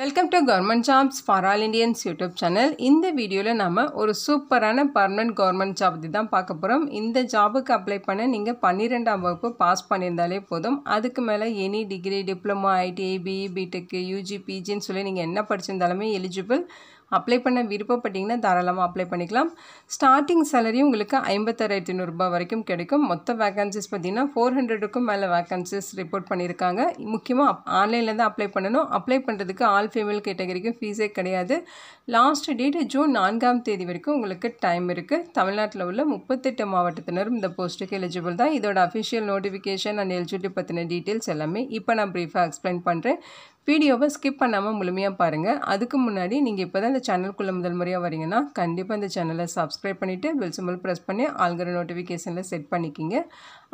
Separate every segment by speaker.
Speaker 1: welcome to government jobs for all Indians YouTube channel இந்த வீடியோவில் நம்ம ஒரு சூப்பரான பர்மனன்ட் கவர்மெண்ட் ஜாப் பற்றி தான் பார்க்க போகிறோம் இந்த ஜாபுக்கு அப்ளை பண்ண நீங்கள் பன்னிரெண்டாம் வகுப்பு பாஸ் பண்ணியிருந்தாலே போதும் அதுக்கு மேலே any degree diploma ITI BE BTech UG பிஜின்னு சொல்லி நீங்கள் என்ன படிச்சிருந்தாலுமே எலிஜிபிள் அப்ளை பண்ண விருப்பப்பட்டிங்கன்னா தாராளமாக அப்ளை பண்ணிக்கலாம் ஸ்டார்டிங் சேலரி உங்களுக்கு ஐம்பத்தாறாயிரத்தி ஐநூறுரூபா வரைக்கும் கிடைக்கும் மொத்த வேக்கன்சிஸ் பார்த்திங்கன்னா ஃபோர் ஹண்ட்ரடுக்கும் மேலே வேக்கன்சிஸ் ரிப்போர்ட் பண்ணியிருக்காங்க முக்கியமாக ஆன்லைனில் தான் அப்ளை பண்ணணும் அப்ளை பண்ணுறதுக்கு ஆல் ஃபீமேல் கேட்டகரிக்கும் ஃபீஸே கிடையாது லாஸ்ட் டேட் ஜூன் நான்காம் தேதி வரைக்கும் உங்களுக்கு டைம் இருக்குது தமிழ்நாட்டில் உள்ள முப்பத்தெட்டு மாவட்டத்தினரும் இந்த போஸ்ட்டுக்கு எலிஜிபிள் தான் இதோட அஃபிஷியல் நோட்டிஃபிகேஷன் அண்ட் எலிஜிபிலிட்டி பற்றின டீட்டெயில்ஸ் எல்லாமே இப்போ நான் ப்ரீஃபாக எக்ஸ்பிளைன் பண்ணுறேன் வீடியோவை ஸ்கிப் பண்ணாமல் முழுமையாக பாருங்கள் அதுக்கு முன்னாடி நீங்கள் இப்போ தான் இந்த சேனலுக்குள்ளே முதல் முறையாக வரீங்கன்னா கண்டிப்பாக இந்த சேனலை சப்ஸ்கிரைப் பண்ணிவிட்டு பில் சிம்பிள் ப்ரெஸ் பண்ணி ஆல்கிற நோட்டிஃபிகேஷனில் செட் பண்ணிக்கிங்க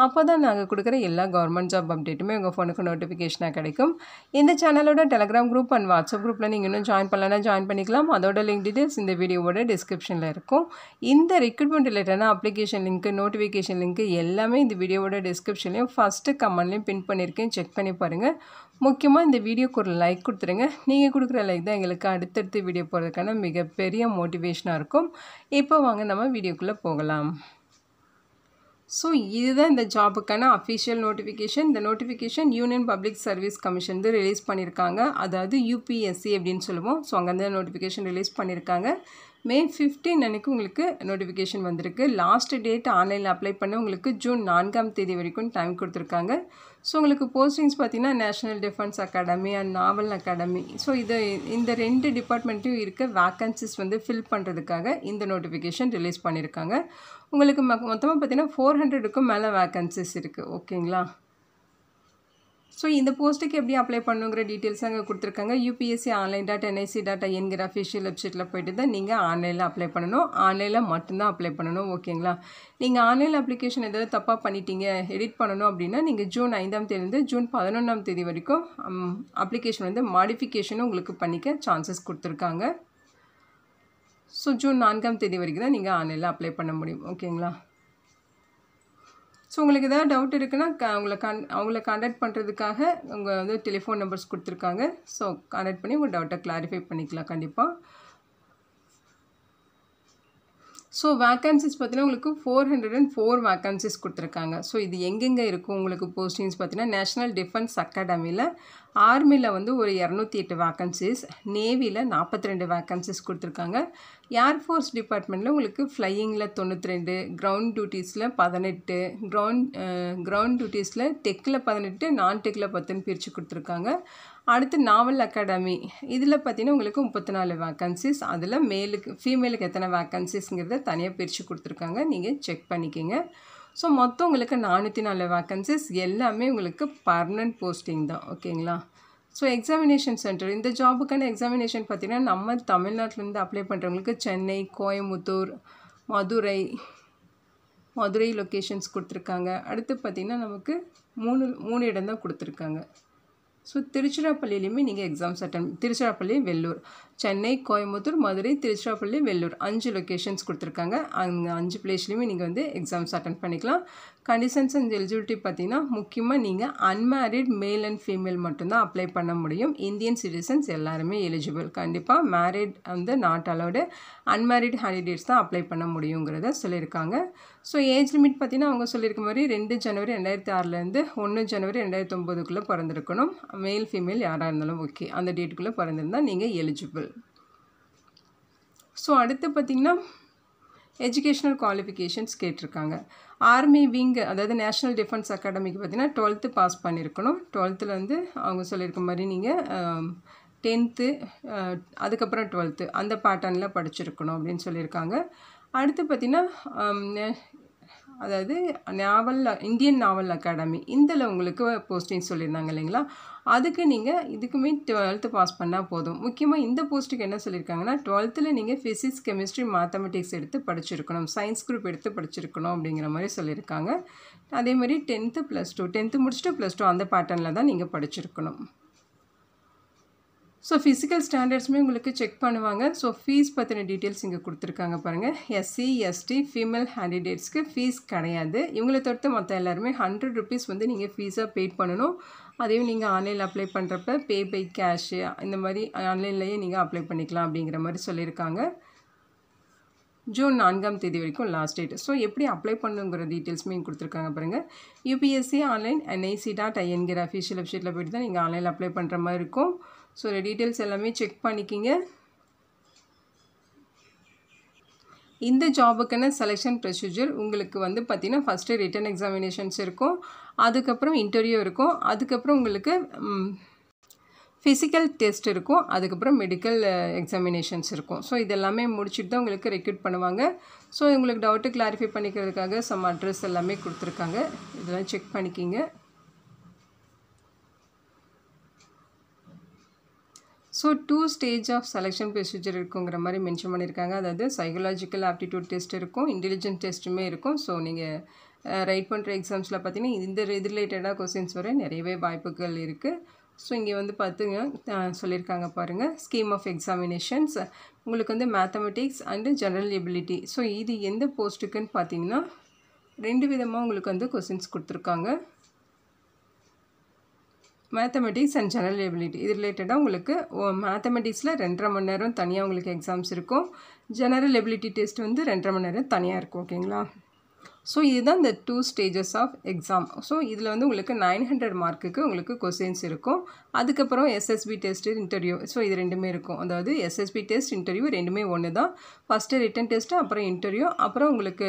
Speaker 1: அப்போ தான் நாங்கள் கொடுக்குற எல்லா கவர்மெண்ட் ஜாப் அப்டேட்டுமே உங்கள் ஃபோனுக்கு நோட்டிஃபிகேஷனாக கிடைக்கும் இந்த சேனலோட டெலகிராம் குரூப் அண்ட் வாட்ஸ்அப் குரூப்பில் நீங்கள் இன்னும் ஜாயின் பண்ணலன்னா ஜாயின் பண்ணிக்கலாம் அதோட லிங்க் டீட்டெயில்ஸ் இந்த வீடியோவோட டிஸ்கிரிப்ஷனில் இருக்கும் இந்த ரெக்ரூட்மெண்ட் ரிலேட்டடான அப்ளிகேஷன் லிங்க்கு நோட்டிஃபிகேஷன் லிங்க்கு எல்லாமே இந்த வீடியோவோட டிஸ்கிரிப்ஷன்லையும் ஃபஸ்ட்டு கமெண்ட்லையும் பின் பண்ணியிருக்கேன் செக் பண்ணி பாருங்கள் முக்கியமாக இந்த வீடியோக்கு ஒரு லைக் கொடுத்துருங்க நீங்கள் கொடுக்குற லைக் தான் எங்களுக்கு அடுத்தடுத்து வீடியோ போகிறதுக்கான மிகப்பெரிய மோட்டிவேஷனாக இருக்கும் இப்போ வாங்க நம்ம வீடியோக்குள்ளே போகலாம் ஸோ இதுதான் இந்த ஜாபுக்கான அஃபிஷியல் நோட்டிஃபிகேஷன் இந்த notification Union Public Service Commission வந்து ரிலீஸ் பண்ணியிருக்காங்க அதாவது யூபிஎஸ்சி அப்படின்னு சொல்லுவோம் ஸோ அங்கேருந்து நோட்டிஃபிகேஷன் ரிலீஸ் பண்ணியிருக்காங்க மே ஃபிஃப்டீன் அன்றைக்கு உங்களுக்கு நோட்டிஃபிகேஷன் வந்திருக்கு லாஸ்ட் டேட் ஆன்லைனில் அப்ளை பண்ண உங்களுக்கு ஜூன் நான்காம் தேதி வரைக்கும் டைம் கொடுத்துருக்காங்க ஸோ உங்களுக்கு போஸ்டிங்ஸ் பார்த்திங்கன்னா National Defence Academy and Naval Academy so இது இந்த ரெண்டு டிபார்ட்மெண்ட்டையும் இருக்க வேக்கன்சிஸ் வந்து ஃபில் பண்ணுறதுக்காக இந்த நோட்டிஃபிகேஷன் ரிலீஸ் பண்ணியிருக்காங்க உங்களுக்கு மொத்தமாக பார்த்திங்கன்னா ஃபோர் ஹண்ட்ரடுக்கும் மேலே வேக்கன்சிஸ் இருக்குது ஓகேங்களா ஸோ இந்த போஸ்ட்டுக்கு எப்படி அப்ளை பண்ணுங்கிற டீட்டெயில்ஸ் அங்கே கொடுத்துருக்காங்க UPSC online dot NIC dot ஐஎன்கிற அஃபிஷியல் வெப்சைட்டில் போய்ட்டு தான் நீங்கள் ஆன்லைனில் அப்ளை பண்ணணும் ஆன்லைனில் மட்டும்தான் அப்ளை பண்ணணும் ஓகேங்களா நீங்கள் ஆன்லைன் அப்ளிகேஷன் ஏதாவது தப்பாக பண்ணிட்டீங்க எடிட் பண்ணணும் அப்படின்னா நீங்கள் ஜூன் ஐந்தாம் தேதியிலேருந்து ஜூன் பதினொன்றாம் தேதி வரைக்கும் அப்ளிகேஷன் வந்து மாடிஃபிகேஷனும் உங்களுக்கு பண்ணிக்க சான்சஸ் கொடுத்துருக்காங்க ஸோ ஜூன் நான்காம் தேதி வரைக்கும் தான் நீங்கள் ஆன்லைனில் அப்ளை பண்ண முடியும் ஓகேங்களா ஸோ உங்களுக்கு ஏதாவது டவுட் இருக்குன்னா அவங்கள கான் அவங்கள கான்டாக்ட் பண்ணுறதுக்காக உங்கள் வந்து டெலிஃபோன் நம்பர்ஸ் கொடுத்துருக்காங்க ஸோ கான்டாக்ட் பண்ணி உங்கள் டவுட்டை கிளாரிஃபை பண்ணிக்கலாம் கண்டிப்பாக ஸோ வேக்கன்சிஸ் பார்த்தீங்கன்னா உங்களுக்கு four hundred and four vacancies கொடுத்துருக்காங்க ஸோ இது எங்கெங்கே இருக்கும் உங்களுக்கு போஸ்டிங்ஸ் பார்த்தீங்கன்னா நேஷனல் டிஃபென்ஸ் அகாடமியில் ஆர்மியில் வந்து ஒரு இரநூத்தி எட்டு வேக்கன்சிஸ் நேவியில் நாற்பத்தி ரெண்டு வேக்கன்சிஸ் கொடுத்துருக்காங்க ஏர்ஃபோர்ஸ் டிபார்ட்மெண்ட்டில் உங்களுக்கு ஃப்ளையிங்கில் தொண்ணூற்றி ரெண்டு கிரவுண்ட் டியூட்டீஸில் பதினெட்டு கிரவுண்ட் கிரவுண்ட் டியூட்டீஸில் டெக்கில் பதினெட்டு நான் டெக்கில் பத்துன்னு பிரித்து கொடுத்துருக்காங்க அடுத்து நாவல் அகாடமி இதில் பார்த்தீங்கன்னா உங்களுக்கு முப்பத்தி நாலு வேக்கன்சிஸ் அதில் மேலுக்கு ஃபீமேலுக்கு எத்தனை வேக்கன்சிஸ்ங்கிறத தனியாக பிரித்து கொடுத்துருக்காங்க நீங்கள் செக் பண்ணிக்கோங்க ஸோ மொத்தம் உங்களுக்கு நானூற்றி நாலு வேக்கன்சிஸ் எல்லாமே உங்களுக்கு பர்மனன்ட் போஸ்டிங் தான் ஓகேங்களா ஸோ எக்ஸாமினேஷன் சென்டர் இந்த ஜாபுக்கான எக்ஸாமினேஷன் பார்த்தீங்கன்னா நம்ம தமிழ்நாட்டிலேருந்து அப்ளை பண்ணுறவங்களுக்கு சென்னை கோயம்புத்தூர் மதுரை மதுரை லொக்கேஷன்ஸ் கொடுத்துருக்காங்க அடுத்து பார்த்திங்கன்னா நமக்கு மூணு மூணு இடம் தான் கொடுத்துருக்காங்க ஸோ திருச்சிராப்பள்ளியிலையுமே நீங்கள் எக்ஸாம்ஸ் அட்டன் திருச்சிராப்பள்ளி வெள்ளூர் சென்னை கோயம்புத்தூர் மதுரை திருச்சிராப்பள்ளி வெள்ளூர் அஞ்சு லொக்கேஷன்ஸ் கொடுத்துருக்காங்க அந்த அஞ்சு பிளேஸ்லேயுமே நீங்கள் வந்து எக்ஸாம்ஸ் அட்டன் பண்ணிக்கலாம் கண்டிஷன்ஸ் அண்ட் எலிஜிபிலிட்டி பார்த்தீங்கன்னா முக்கியமாக நீங்கள் அன்மேரிட் மேல் அண்ட் ஃபீமேல் மட்டும்தான் அப்ளை பண்ண முடியும் இந்தியன் சிட்டிசன்ஸ் எல்லாருமே எலிஜிபிள் கண்டிப்பாக மேரிட் வந்து நாட் அலோடு அன்மேரிட் ஹேண்டிடேட்ஸ் தான் அப்ளை பண்ண முடியுங்கிறத சொல்லியிருக்காங்க ஸோ ஏஜ் லிமிட் பார்த்தீங்கன்னா அவங்க சொல்லியிருக்க மாதிரி ரெண்டு ஜனவரி ரெண்டாயிரத்தி ஆறுலேருந்து ஒன்று ஜனவரி ரெண்டாயிரத்தி ஒம்போதுக்குள்ளே பிறந்திருக்கணும் மேல் ஃபீமேல் யாராக இருந்தாலும் ஓகே அந்த டேட்டுக்குள்ளே பிறந்திருந்தால் நீங்கள் எலிஜிபிள் ஸோ அடுத்து பார்த்திங்கன்னா எஜுகேஷ்னல் குவாலிஃபிகேஷன்ஸ் கேட்டிருக்காங்க ஆர்மி விங் அதாவது நேஷ்னல் டிஃபென்ஸ் அகாடமிக்கு பார்த்திங்கன்னா டுவெல்த்து பாஸ் பண்ணியிருக்கணும் டுவெல்த்தில் வந்து அவங்க சொல்லியிருக்க மாதிரி நீங்கள் டென்த்து அதுக்கப்புறம் டுவெல்த்து அந்த பேட்டர்னில் படிச்சிருக்கணும் அப்படின்னு சொல்லியிருக்காங்க அடுத்து பார்த்திங்கன்னா அதாவது நாவல் இந்தியன் நாவல் அகாடமி இதில் உங்களுக்கு போஸ்டிங் சொல்லியிருந்தாங்க இல்லைங்களா அதுக்கு நீங்கள் இதுக்குமே டுவெல்த்து பாஸ் பண்ணால் போதும் முக்கியமாக இந்த போஸ்ட்டுக்கு என்ன சொல்லியிருக்காங்கன்னா டுவெல்த்தில் நீங்கள் ஃபிசிக்ஸ் கெமிஸ்ட்ரி மேத்தமெட்டிக்ஸ் எடுத்து படிச்சிருக்கணும் சயின்ஸ் குரூப் எடுத்து படிச்சிருக்கணும் அப்படிங்கிற மாதிரி சொல்லியிருக்காங்க அதேமாதிரி டென்த்து ப்ளஸ் டூ டென்த்து முடிச்சுட்டு ப்ளஸ் டூ அந்த பேட்டர்னில் தான் நீங்கள் படிச்சிருக்கணும் ஸோ ஃபிசிக்கல் ஸ்டாண்டர்ட்ஸுமே உங்களுக்கு செக் பண்ணுவாங்க ஸோ ஃபீஸ் பற்றின டீட்டெயில்ஸ் இங்கே கொடுத்துருக்காங்க பாருங்கள் எஸ்சி எஸ்டி ஃபீமேல் ஹேண்டிடேட்ஸ்க்கு ஃபீஸ் கிடையாது இவங்களை தவிர்த்து மற்ற எல்லாருமே ஹண்ட்ரட் ருபீஸ் வந்து நீங்கள் ஃபீஸாக பே பண்ணணும் அதையும் நீங்கள் ஆன்லைனில் அப்ளை பண்ணுறப்ப பே பை கேஷு இந்த மாதிரி ஆன்லைன்லேயே நீங்கள் அப்ளை பண்ணிக்கலாம் அப்படிங்கிற மாதிரி சொல்லியிருக்காங்க ஜூன் நான்காம் தேதி வரைக்கும் லாஸ்ட் டேட் ஸோ எப்படி அப்ளை பண்ணுங்கிற டீட்டெயில்ஸுமே கொடுத்துருக்காங்க பாருங்கள் யூபிஎஸ்சி ஆன்லைன் என்ஐசி டாட் ஐஎன்கிற அஃபிஷியல் வெப்சைட்டில் போய்ட்டு தான் நீங்கள் ஆன்லைனில் அப்ளை பண்ணுற மாதிரி இருக்கும் ஸோ டீட்டெயில்ஸ் எல்லாமே செக் பண்ணிக்கிங்க இந்த ஜாபுக்கான செலெக்ஷன் ப்ரொசீஜர் உங்களுக்கு வந்து பார்த்திங்கன்னா ஃபஸ்ட்டு ரிட்டன் எக்ஸாமினேஷன்ஸ் இருக்கும் அதுக்கப்புறம் இன்டர்வியூ இருக்கும் அதுக்கப்புறம் உங்களுக்கு ஃபிசிக்கல் டெஸ்ட் இருக்கும் அதுக்கப்புறம் மெடிக்கல் எக்ஸாமினேஷன்ஸ் இருக்கும் ஸோ இதெல்லாமே முடிச்சுட்டு தான் உங்களுக்கு ரெக்யூட் பண்ணுவாங்க ஸோ உங்களுக்கு டவுட்டு கிளாரிஃபை பண்ணிக்கிறதுக்காக சம் அட்ரஸ் எல்லாமே கொடுத்துருக்காங்க இதெல்லாம் செக் பண்ணிக்கிங்க so two stage of selection procedure இருக்குங்கிற மாதிரி மென்ஷன் பண்ணியிருக்காங்க அதாவது சைக்கலாஜிக்கல் ஆப்டிடியூட் டெஸ்ட் இருக்கும் இன்டெலிஜென்ட் டெஸ்ட்டுமே இருக்கும் ஸோ நீங்கள் ரைட் பண்ணுற எக்ஸாம்ஸில் பார்த்தீங்கன்னா இந்த இது ரிலேட்டடாக கொஸ்டின்ஸ் வர நிறையவே வாய்ப்புகள் இருக்குது ஸோ இங்கே வந்து பார்த்துங்க சொல்லியிருக்காங்க பாருங்கள் ஸ்கீம் ஆஃப் எக்ஸாமினேஷன்ஸ் உங்களுக்கு வந்து mathematics and general ability so இது எந்த போஸ்ட்டுக்குன்னு பார்த்தீங்கன்னா ரெண்டு விதமாக உங்களுக்கு வந்து கொஸ்டின்ஸ் கொடுத்துருக்காங்க மேத்தமெட்டிக்ஸ் அண்ட் ஜெனரல் எபிலிட்டி இது ரிலேட்டடாக உங்களுக்கு மேத்தமெட்டிக்ஸில் ரெண்டரை மணி நேரம் தனியாக உங்களுக்கு எக்ஸாம்ஸ் இருக்கும் ஜெனரல் எபிலிட்டி டெஸ்ட் வந்து ரெண்டரை மணி நேரம் தனியாக இருக்கும் ஓகேங்களா ஸோ இதுதான் இந்த two stages of exam so இதில் வந்து உங்களுக்கு நைன் ஹண்ட்ரட் மார்க்குக்கு உங்களுக்கு கொஸ்டின்ஸ் இருக்கும் அதுக்கப்புறம் எஸ்எஸ்பி டெஸ்ட் இன்டர்வியூ ஸோ இது ரெண்டுமே இருக்கும் அதாவது எஸ்எஸ்பி டெஸ்ட் இன்டர்வியூ ரெண்டுமே ஒன்று தான் ஃபஸ்ட்டு ரிட்டன் டெஸ்ட்டு அப்புறம் இன்டர்வியூ அப்புறம் உங்களுக்கு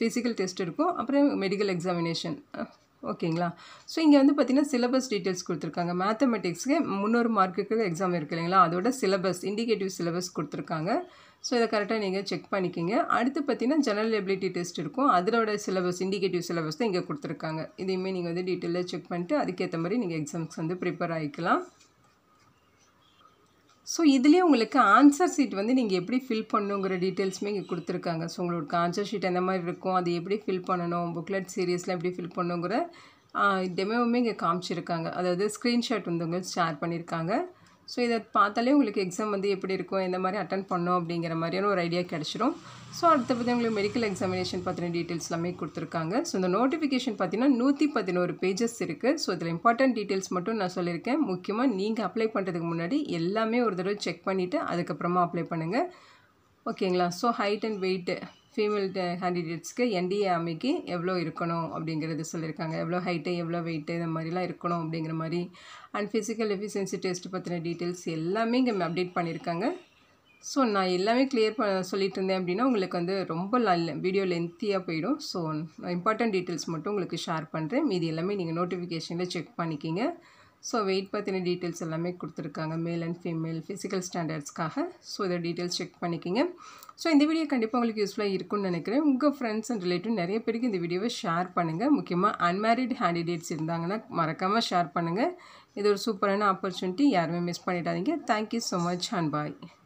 Speaker 1: ஃபிசிக்கல் டெஸ்ட் இருக்கும் அப்புறம் மெடிக்கல் எக்ஸாமினேஷன் ஓகேங்களா ஸோ இங்கே வந்து பார்த்திங்கன்னா சிலபஸ் டீட்டெயில்ஸ் கொடுத்துருக்காங்க மேத்தமெட்டிக்ஸ்க்கு முன்னூறு மார்க்குக்கு எக்ஸாம் இருக்குது இல்லைங்களா அதோட சிலபஸ் இண்டிகேட்டிவ் சிலபஸ் கொடுத்துருக்காங்க ஸோ இதை கரெக்டாக நீங்கள் செக் பண்ணிக்கிங்க அடுத்து பார்த்திங்கன்னா ஜெனரல் எபிலிட்டி டெஸ்ட் இருக்கும் அதோட சிலபஸ் இண்டிகேட்டிவ் சிலபஸ் தான் இங்கே கொடுத்துருக்காங்க இதையுமே நீங்கள் வந்து டீட்டெயிலாக செக் பண்ணிட்டு அதுக்கேற்ற மாதிரி நீங்கள் எக்ஸாம்ஸ் வந்து ப்ரிப்பேர் ஆகிக்கலாம் ஸோ இதுலேயே உங்களுக்கு ஆன்சர் ஷீட் வந்து நீங்கள் எப்படி ஃபில் பண்ணுங்கிற டீட்டெயில்ஸுமே இங்கே கொடுத்துருக்காங்க ஸோ உங்களுக்கு ஆன்சர் ஷீட் எந்த மாதிரி இருக்கும் அது எப்படி ஃபில் பண்ணணும் புக்லெட் சீரியஸில் எப்படி ஃபில் பண்ணுங்கிற டெமோவுமே இங்கே காமிச்சிருக்காங்க அதாவது ஸ்க்ரீன்ஷாட் வந்து ஷேர் பண்ணியிருக்காங்க ஸோ இதை பார்த்தாலே உங்களுக்கு எக்ஸாம் வந்து எப்படி இருக்கும் எந்த மாதிரி அட்டன் பண்ணோம் அப்படிங்கிற மாதிரியான ஒரு ஐடியா கிடச்சிரும் ஸோ அடுத்த பற்றி உங்களுக்கு மெடிக்கல் எக்ஸாமினேஷன் பற்றின டீட்டெயில்ஸ் எல்லாமே கொடுத்துருக்காங்க ஸோ இந்த நோட்டிஃபிகேஷன் பார்த்தீங்கன்னா நூற்றி பதினோரு பேஜஸ் இருக்குது ஸோ இதில் இம்பார்ட்டன்ட் டீட்டெயில்ஸ் மட்டும் நான் சொல்லியிருக்கேன் முக்கியமாக நீங்கள் அப்ளை பண்ணுறதுக்கு முன்னாடி எல்லாமே ஒரு தடவை செக் பண்ணிவிட்டு அதுக்கப்புறமா அப்ளை பண்ணுங்கள் ஓகேங்களா so height and weight female கேண்டிடேட்ஸ்க்கு என்டிஏ அமைக்கு எவ்வளோ இருக்கணும் அப்படிங்கிறது சொல்லியிருக்காங்க எவ்வளோ ஹைட்டு எவ்வளோ வெயிட்டு இந்த மாதிரிலாம் இருக்கணும் அப்படிங்கிற மாதிரி அண்ட் ஃபிசிக்கல் எஃபிஷியன்சி டெஸ்ட் பற்றின டீட்டெயில்ஸ் எல்லாமே இங்கே அப்டேட் பண்ணியிருக்காங்க ஸோ நான் எல்லாமே கிளியர் ப சொல்லிட்டு இருந்தேன் அப்படின்னா உங்களுக்கு வந்து ரொம்ப வீடியோ லென்த்தியாக போயிடும் ஸோ இம்பார்ட்டன்ட் டீட்டெயில்ஸ் மட்டும் உங்களுக்கு ஷேர் பண்ணுறேன் மீதி எல்லாமே நீங்கள் நோட்டிஃபிகேஷனில் செக் பண்ணிக்கிங்க ஸோ வெயிட் பற்றின டீட்டெயில்ஸ் எல்லாமே கொடுத்துருக்காங்க மேல் அண்ட் ஃபீமேல் ஃபிசிக்கல் ஸ்டாண்டர்ட்ஸ்க்காக ஸோ இதை டீட்டெயில்ஸ் செக் பண்ணிக்கிங்க ஸோ இந்த வீடியோ கண்டிப்பாக உங்களுக்கு யூஸ்ஃபுல்லாக இருக்கும்னு நினைக்கிறேன் உங்கள் ஃப்ரெண்ட்ஸ் அண்ட் ரிலேட்டிவ் நிறைய பேருக்கு இந்த வீடியோவை ஷேர் பண்ணுங்கள் முக்கியமாக அன்மேரிட் ஹேண்டிடேட்ஸ் இருந்தாங்கன்னா மறக்காமல் ஷேர் பண்ணுங்கள் இது ஒரு சூப்பரான ஆப்பர்ச்சுனிட்டி யாருமே மிஸ் பண்ணிடாதீங்க thank you so much and bye